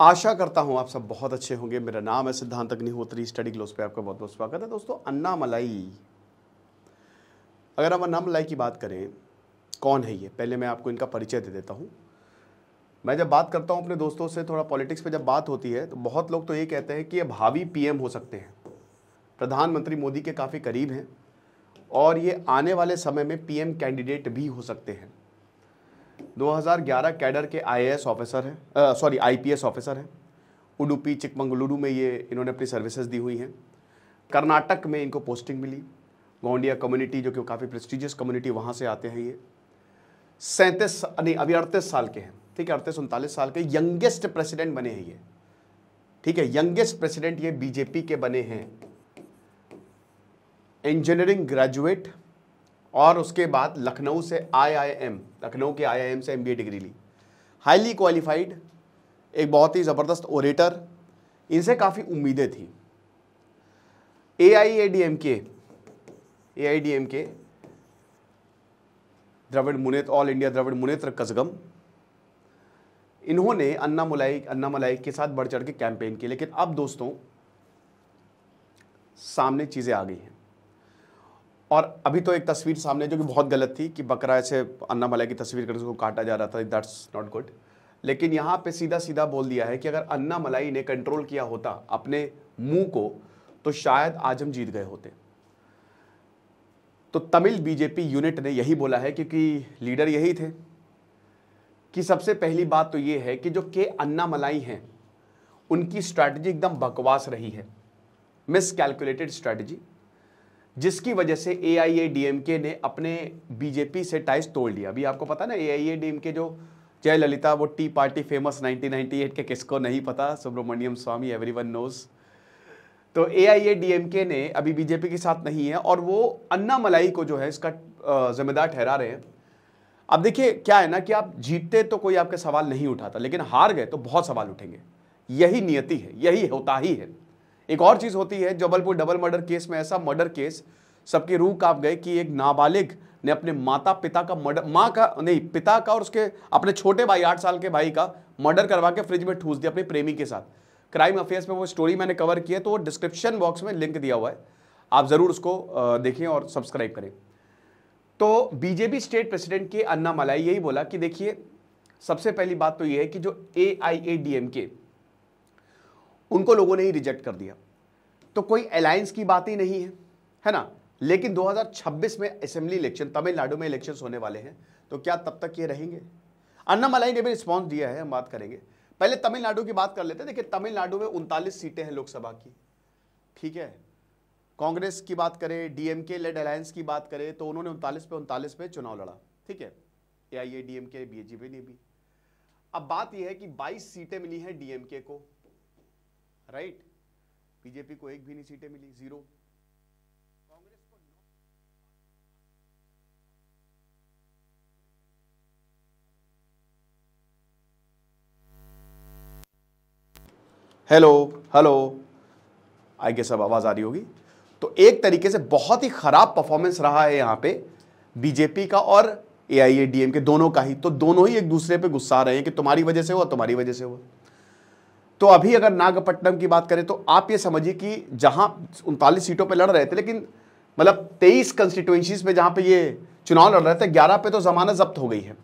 आशा करता हूँ आप सब बहुत अच्छे होंगे मेरा नाम है सिद्धांत अग्निहोत्री स्टडी ग्लोस पे आपका बहुत बहुत स्वागत है दोस्तों अन्ना मलाई अगर हम अन्ना मलाई की बात करें कौन है ये पहले मैं आपको इनका परिचय दे देता हूँ मैं जब बात करता हूँ अपने दोस्तों से थोड़ा पॉलिटिक्स पे जब बात होती है तो बहुत लोग तो ये कहते हैं कि ये भावी पी हो सकते हैं प्रधानमंत्री मोदी के काफ़ी करीब हैं और ये आने वाले समय में पीएम कैंडिडेट भी हो सकते हैं 2011 कैडर के आईएएस ऑफिसर हैं सॉरी आईपीएस ऑफिसर हैं उडुपी चिकमंगलुरु में ये इन्होंने अपनी सर्विसेज दी हुई हैं कर्नाटक में इनको पोस्टिंग मिली गोंडिया कम्युनिटी जो कि काफ़ी प्रेस्टिजियस कम्युनिटी वहाँ से आते हैं ये सैंतीस नहीं अभी अड़तीस साल के हैं ठीक है अड़तीस उनतालीस साल के यंगेस्ट प्रेसिडेंट बने हैं ये ठीक है यंगेस्ट प्रेसिडेंट ये बीजेपी के बने हैं इंजीनियरिंग ग्रेजुएट और उसके बाद लखनऊ से आईआईएम लखनऊ के आईआईएम से एमबीए डिग्री ली हाईली क्वालिफाइड एक बहुत ही ज़बरदस्त ओरेटर इनसे काफ़ी उम्मीदें थी ए आई ए डी एम के ए I D M K Dravida Munnetra all India Dravida Munnetra Kazhagam इन्होंने अन्ना मुलाई अन्ना मलाई के साथ बढ़ चढ़ के कैंपेन की लेकिन अब दोस्तों सामने चीज़ें आ गई हैं और अभी तो एक तस्वीर सामने जो कि बहुत गलत थी कि बकरा से अन्ना मलाई की तस्वीर करके उसको काटा जा रहा था दैट्स नॉट गुड लेकिन यहाँ पे सीधा सीधा बोल दिया है कि अगर अन्ना मलाई ने कंट्रोल किया होता अपने मुंह को तो शायद आज हम जीत गए होते तो तमिल बीजेपी यूनिट ने यही बोला है क्योंकि लीडर यही थे कि सबसे पहली बात तो ये है कि जो के अन्ना मलाई हैं उनकी स्ट्रैटेजी एकदम बकवास रही है मिसकैलकुलेटेड स्ट्रैटेजी जिसकी वजह से ए आई ए डी एम के ने अपने बीजेपी से टाइज तोड़ लिया अभी आपको पता ना ए I A D M K जो जयललिता वो टी पार्टी फेमस 1998 के किसको नहीं पता Subramanian Swamy everyone knows तो A I A D M के ने अभी बीजेपी के साथ नहीं है और वो अन्ना मलाई को जो है इसका जिम्मेदार ठहरा रहे हैं अब देखिए क्या है ना कि आप जीतते तो कोई आपके सवाल नहीं उठाता लेकिन हार गए तो बहुत सवाल उठेंगे यही नियति है यही होता ही है एक और चीज़ होती है जबलपुर डबल मर्डर केस में ऐसा मर्डर केस सबके रूह काप गए कि एक नाबालिग ने अपने माता पिता का मर्डर माँ का नहीं पिता का और उसके अपने छोटे भाई आठ साल के भाई का मर्डर करवा के फ्रिज में ठूस दिया अपने प्रेमी के साथ क्राइम अफेयर्स में वो स्टोरी मैंने कवर की है तो वो डिस्क्रिप्शन बॉक्स में लिंक दिया हुआ है आप ज़रूर उसको देखें और सब्सक्राइब करें तो बीजेपी स्टेट प्रेसिडेंट के अन्ना मलाई यही बोला कि देखिए सबसे पहली बात तो ये है कि जो A I A D M के उनको लोगों ने ही रिजेक्ट कर दिया तो कोई अलायंस की बात ही नहीं है है ना लेकिन 2026 में असेंबली इलेक्शन तमिलनाडु में इलेक्शन होने वाले हैं तो क्या तब तक ये रहेंगे अन्नामलाई ने भी रिस्पॉन्स दिया है हम बात करेंगे पहले तमिलनाडु की बात कर लेते हैं देखिए तमिलनाडु में उनतालीस सीटें हैं लोकसभा की ठीक है कांग्रेस की बात करें डीएमके लेड अलायंस की बात करें तो उन्होंने उनतालीस पे उनतालीस पे चुनाव लड़ा ठीक है आई ए डीएमके बीजेपी ने भी अब बात यह है कि 22 सीटें मिली हैं डीएमके को राइट बीजेपी को एक भी नहीं सीटें मिली जीरो कांग्रेस को नौ हेलो हेलो आई गेस अब आवाज आ रही होगी तो एक तरीके से बहुत ही खराब परफॉर्मेंस रहा है यहां पे बीजेपी का और ए आई ए के दोनों का ही तो दोनों ही एक दूसरे पे गुस्सा रहे हैं कि तुम्हारी वजह से हुआ तुम्हारी वजह से हुआ तो अभी अगर नागपट्टनम की बात करें तो आप ये समझिए कि जहां उनतालीस सीटों पे लड़ रहे थे लेकिन मतलब तेईस कंस्टिट्यूंसीज में जहां पे ये चुनाव लड़ रहे थे ग्यारह पे तो जमानत जब्त हो गई है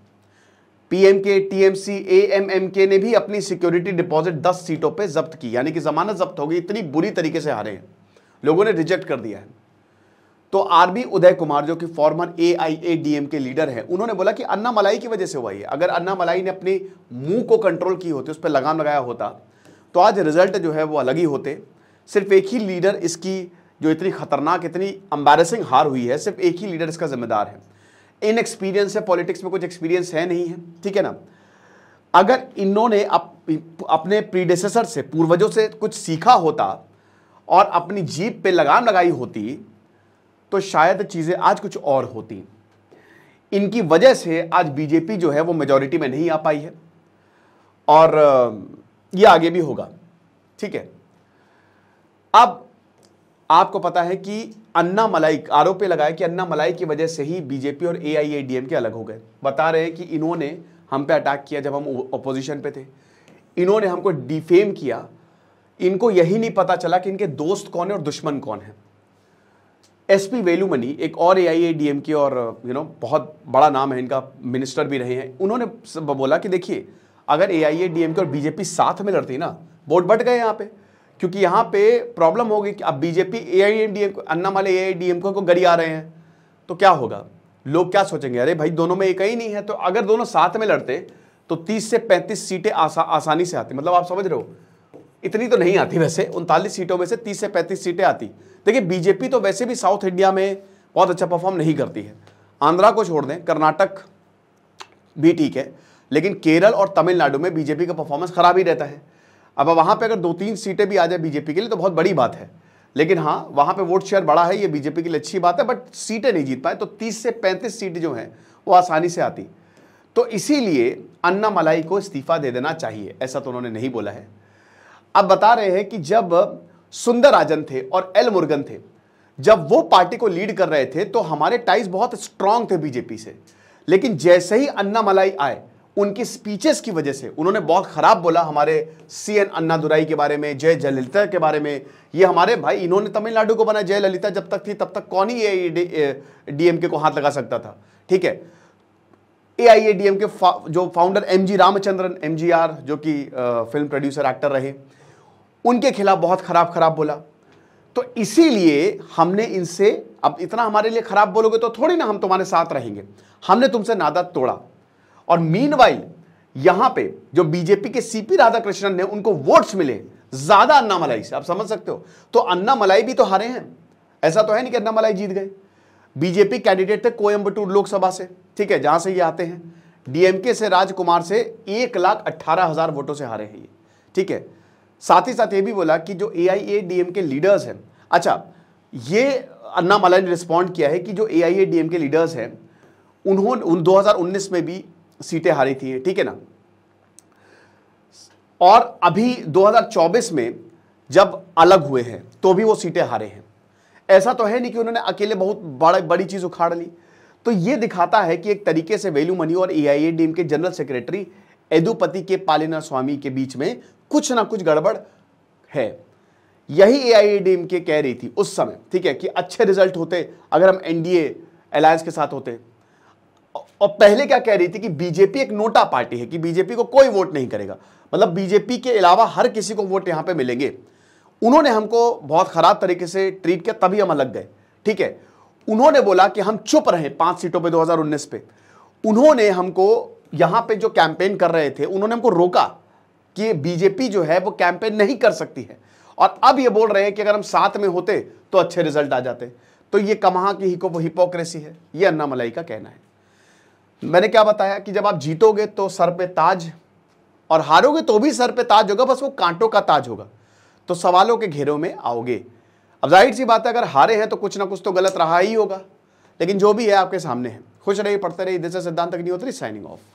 पीएमके टीएमसी एएमएमके ने भी अपनी सिक्योरिटी डिपॉजिट 10 सीटों पे जब्त की यानी कि जमानत जब्त हो गई इतनी बुरी तरीके से हारे हैं लोगों ने रिजेक्ट कर दिया है तो आरबी उदय कुमार जो कि फॉर्मर ए आई के लीडर हैं उन्होंने बोला कि अन्ना मलाई की वजह से हुआ है अगर अन्ना मलाई ने अपने मुंह को कंट्रोल की होती उस पर लगाम लगाया होता तो आज रिजल्ट जो है वो अलग ही होते सिर्फ एक ही लीडर इसकी जो इतनी खतरनाक इतनी अम्बेरसिंग हार हुई है सिर्फ एक ही लीडर इसका जिम्मेदार है इन एक्सपीरियंस है पॉलिटिक्स में कुछ एक्सपीरियंस है नहीं है ठीक है ना अगर इन्होंने अप, अपने प्रीडेसेसर से पूर्वजों से कुछ सीखा होता और अपनी जीप पे लगाम लगाई होती तो शायद चीज़ें आज कुछ और होती इनकी वजह से आज बीजेपी जो है वो मेजॉरिटी में नहीं आ पाई है और ये आगे भी होगा ठीक है अब आपको पता है कि अन्ना मलाई आरोप लगाया कि अन्ना मलाई की वजह से ही बीजेपी और एआईएडीएम के अलग हो गए बता रहे हैं कि इन्होंने हम पे अटैक किया जब हम ओपोजिशन पे थे इन्होंने हमको डिफेम किया इनको यही नहीं पता चला कि इनके दोस्त कौन है और दुश्मन कौन है एसपी वेलुमणि एक और एआईएडीएम के और यू नो बहुत बड़ा नाम है इनका मिनिस्टर भी रहे हैं उन्होंने बोला कि देखिए अगर ए आई ए डी एम के और बीजेपी साथ में लड़ती ना वोट बट गए यहाँ पे क्योंकि यहाँ पे प्रॉब्लम होगी कि अब BJP A I A D M Anna माले ए आई डी एम को, गरी आ रहे हैं तो क्या होगा लोग क्या सोचेंगे अरे भाई दोनों में एक ही नहीं है तो अगर दोनों साथ में लड़ते तो 30 से 35 सीटें आसा, आसानी से आती मतलब आप समझ रहे हो इतनी तो नहीं आती वैसे उनतालीस सीटों में से 30 से 35 सीटें आती देखिए बीजेपी तो वैसे भी साउथ इंडिया में बहुत अच्छा परफॉर्म नहीं करती है आंध्रा को छोड़ दें कर्नाटक भी ठीक है लेकिन केरल और तमिलनाडु में बीजेपी का परफॉर्मेंस खराब ही रहता है अब वहाँ पर अगर दो तीन सीटें भी आ जाए बीजेपी के लिए तो बहुत बड़ी बात है लेकिन हाँ वहाँ पे वोट शेयर बड़ा है ये बीजेपी के लिए अच्छी बात है बट सीटें नहीं जीत पाए तो 30 से 35 सीट जो हैं वो आसानी से आती तो इसीलिए अन्ना मलाई को इस्तीफा दे देना चाहिए ऐसा तो उन्होंने नहीं बोला है अब बता रहे हैं कि जब सुंदर राजन थे और एल मुर्गन थे जब वो पार्टी को लीड कर रहे थे तो हमारे टाइज बहुत स्ट्रांग थे बीजेपी से लेकिन जैसे ही अन्ना मलाई आए उनकी स्पीचेस की वजह से उन्होंने बहुत ख़राब बोला हमारे सी एन अन्नादुराई के बारे में जय जयललिता के बारे में ये हमारे भाई इन्होंने तमिलनाडु को बनाया जयललिता जब तक थी तब तक कौन ही e ए डीएमके को हाथ लगा सकता था ठीक है ए I A D M K जो founder M G Ramachandran M G R जो कि फिल्म प्रोड्यूसर एक्टर रहे उनके खिलाफ बहुत ख़राब ख़राब बोला तो इसीलिए हमने इनसे अब इतना हमारे लिए ख़राब बोलोगे तो थोड़ी ना हम तुम्हारे साथ रहेंगे हमने तुमसे नादा तोड़ा और मीन यहां पे जो बीजेपी के सीपी राधाकृष्णन ने उनको वोट्स मिले ज्यादा अन्ना मलाई से आप समझ सकते हो तो अन्ना मलाई भी तो हारे हैं ऐसा तो है नहीं कि अन्ना मलाई जीत गए बीजेपी कैंडिडेट थे कोयम्बटूर लोकसभा से ठीक है जहां से ये आते हैं डीएमके से राजकुमार से एक लाख अट्ठारह हजार वोटों से हारे हैं ये ठीक है साथ ही साथ ये भी बोला कि जो A I A D M K leaders हैं अच्छा ये अन्ना मलाई ने रिस्पॉन्ड किया है कि जो A I A D M K leaders हैं उन्होंने उन 2019 में भी सीटें हारी थी ठीक है ना और अभी 2024 में जब अलग हुए हैं तो भी वो सीटें हारे हैं ऐसा तो है नहीं कि उन्होंने अकेले बहुत बड़ा बड़ी चीज़ उखाड़ ली तो ये दिखाता है कि एक तरीके से वेलू मनी और ए के जनरल सेक्रेटरी एदुपति के पालिना स्वामी के बीच में कुछ ना कुछ गड़बड़ है यही ए के कह रही थी उस समय ठीक है कि अच्छे रिजल्ट होते अगर हम एनडीए अलायंस के साथ होते और पहले क्या कह रही थी कि बीजेपी एक नोटा पार्टी है कि बीजेपी को कोई वोट नहीं करेगा मतलब बीजेपी के अलावा हर किसी को वोट यहां पे मिलेंगे उन्होंने हमको बहुत खराब तरीके से ट्रीट किया तभी हम अलग गए ठीक है उन्होंने बोला कि हम चुप रहे पांच सीटों पर दो पे उन्होंने हमको यहां पर जो कैंपेन कर रहे थे उन्होंने हमको रोका कि बीजेपी जो है वो कैंपेन नहीं कर सकती है और अब ये बोल रहे हैं कि अगर हम साथ में होते तो अच्छे रिजल्ट आ जाते तो ये कमा की हिपोक्रेसी है ये अन्ना मलाई का कहना है मैंने क्या बताया कि जब आप जीतोगे तो सर पे ताज और हारोगे तो भी सर पे ताज होगा बस वो कांटों का ताज होगा तो सवालों के घेरों में आओगे अब जाहिर सी बात है अगर हारे हैं तो कुछ ना कुछ तो गलत रहा ही होगा लेकिन जो भी है आपके सामने है खुश रहिए पढ़ते रहिए दिस सिद्धांत अग्निहोत्री साइनिंग ऑफ